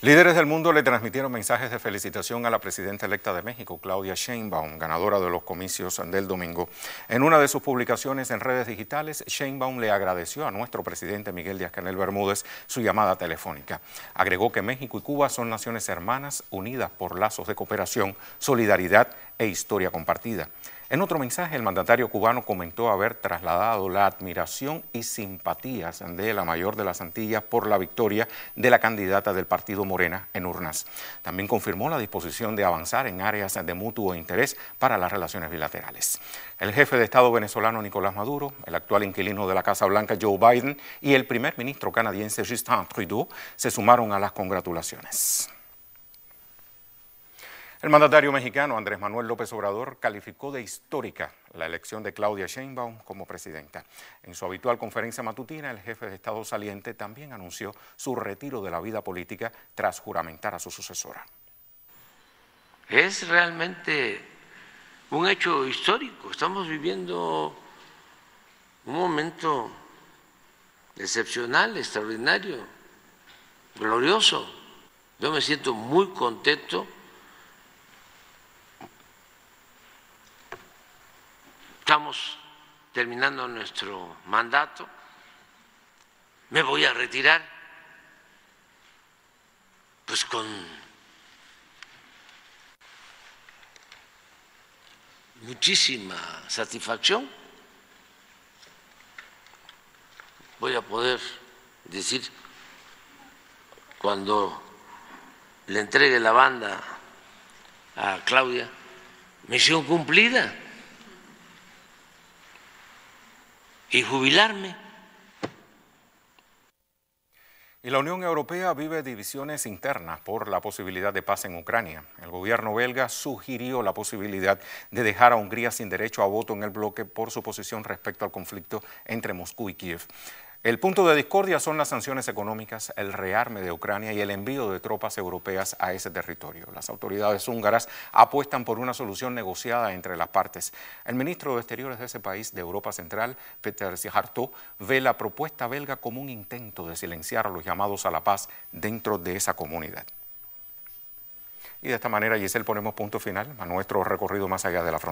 Líderes del mundo le transmitieron mensajes de felicitación a la presidenta electa de México, Claudia Sheinbaum, ganadora de los comicios del domingo. En una de sus publicaciones en redes digitales, Sheinbaum le agradeció a nuestro presidente Miguel Díaz-Canel Bermúdez su llamada telefónica. Agregó que México y Cuba son naciones hermanas unidas por lazos de cooperación, solidaridad e historia compartida. En otro mensaje, el mandatario cubano comentó haber trasladado la admiración y simpatías de la mayor de las Antillas por la victoria de la candidata del partido Morena en urnas. También confirmó la disposición de avanzar en áreas de mutuo interés para las relaciones bilaterales. El jefe de Estado venezolano Nicolás Maduro, el actual inquilino de la Casa Blanca Joe Biden y el primer ministro canadiense Justin Trudeau se sumaron a las congratulaciones. El mandatario mexicano Andrés Manuel López Obrador calificó de histórica la elección de Claudia Sheinbaum como presidenta. En su habitual conferencia matutina, el jefe de Estado saliente también anunció su retiro de la vida política tras juramentar a su sucesora. Es realmente un hecho histórico. Estamos viviendo un momento excepcional, extraordinario, glorioso. Yo me siento muy contento terminando nuestro mandato, me voy a retirar, pues con muchísima satisfacción voy a poder decir cuando le entregue la banda a Claudia, misión cumplida. y jubilarme. Y la Unión Europea vive divisiones internas por la posibilidad de paz en Ucrania. El gobierno belga sugirió la posibilidad de dejar a Hungría sin derecho a voto en el bloque por su posición respecto al conflicto entre Moscú y Kiev. El punto de discordia son las sanciones económicas, el rearme de Ucrania y el envío de tropas europeas a ese territorio. Las autoridades húngaras apuestan por una solución negociada entre las partes. El ministro de Exteriores de ese país de Europa Central, Peter Sijarto, ve la propuesta belga como un intento de silenciar los llamados a la paz dentro de esa comunidad. Y de esta manera, Giselle, ponemos punto final a nuestro recorrido más allá de la frontera.